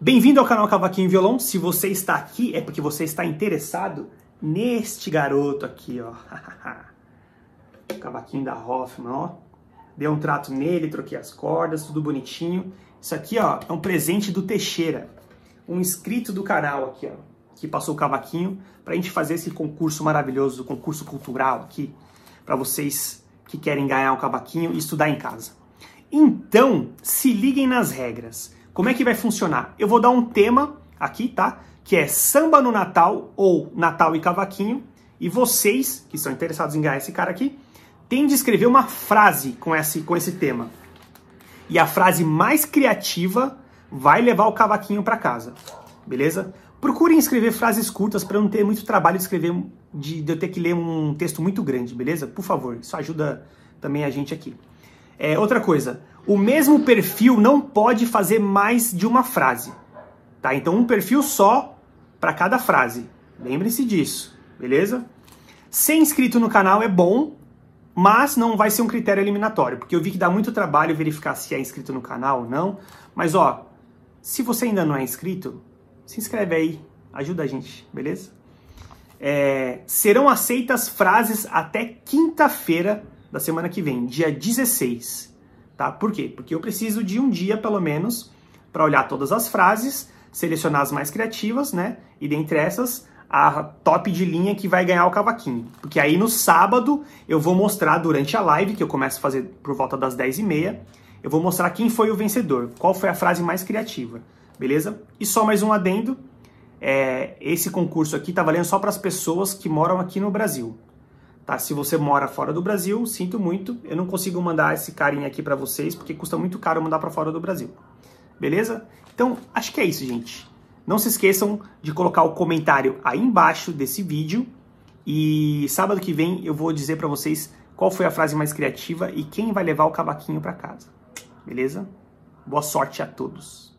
Bem-vindo ao canal Cavaquinho e Violão. Se você está aqui é porque você está interessado neste garoto aqui, ó. cavaquinho da Hoffman, ó. Dei um trato nele, troquei as cordas, tudo bonitinho. Isso aqui, ó, é um presente do Teixeira, um inscrito do canal aqui, ó, que passou o cavaquinho pra gente fazer esse concurso maravilhoso, o concurso cultural aqui, para vocês que querem ganhar um cavaquinho e estudar em casa. Então, se liguem nas regras. Como é que vai funcionar? Eu vou dar um tema aqui, tá? Que é samba no Natal ou Natal e Cavaquinho. E vocês, que são interessados em ganhar esse cara aqui, tem de escrever uma frase com esse, com esse tema. E a frase mais criativa vai levar o cavaquinho para casa, beleza? Procurem escrever frases curtas para não ter muito trabalho de escrever, de, de eu ter que ler um texto muito grande, beleza? Por favor, isso ajuda também a gente aqui. É, outra coisa, o mesmo perfil não pode fazer mais de uma frase. Tá? Então, um perfil só para cada frase. Lembre-se disso, beleza? Ser inscrito no canal é bom, mas não vai ser um critério eliminatório, porque eu vi que dá muito trabalho verificar se é inscrito no canal ou não. Mas, ó, se você ainda não é inscrito, se inscreve aí, ajuda a gente, beleza? É, serão aceitas frases até quinta-feira da semana que vem, dia 16. Tá? Por quê? Porque eu preciso de um dia, pelo menos, para olhar todas as frases, selecionar as mais criativas, né? E dentre essas, a top de linha que vai ganhar o cavaquinho. Porque aí no sábado eu vou mostrar durante a live, que eu começo a fazer por volta das 10h30, eu vou mostrar quem foi o vencedor, qual foi a frase mais criativa, beleza? E só mais um adendo, é, esse concurso aqui tá valendo só para as pessoas que moram aqui no Brasil. Tá? Se você mora fora do Brasil, sinto muito, eu não consigo mandar esse carinha aqui para vocês porque custa muito caro mandar para fora do Brasil. Beleza? Então, acho que é isso, gente. Não se esqueçam de colocar o comentário aí embaixo desse vídeo e sábado que vem eu vou dizer para vocês qual foi a frase mais criativa e quem vai levar o cavaquinho para casa. Beleza? Boa sorte a todos.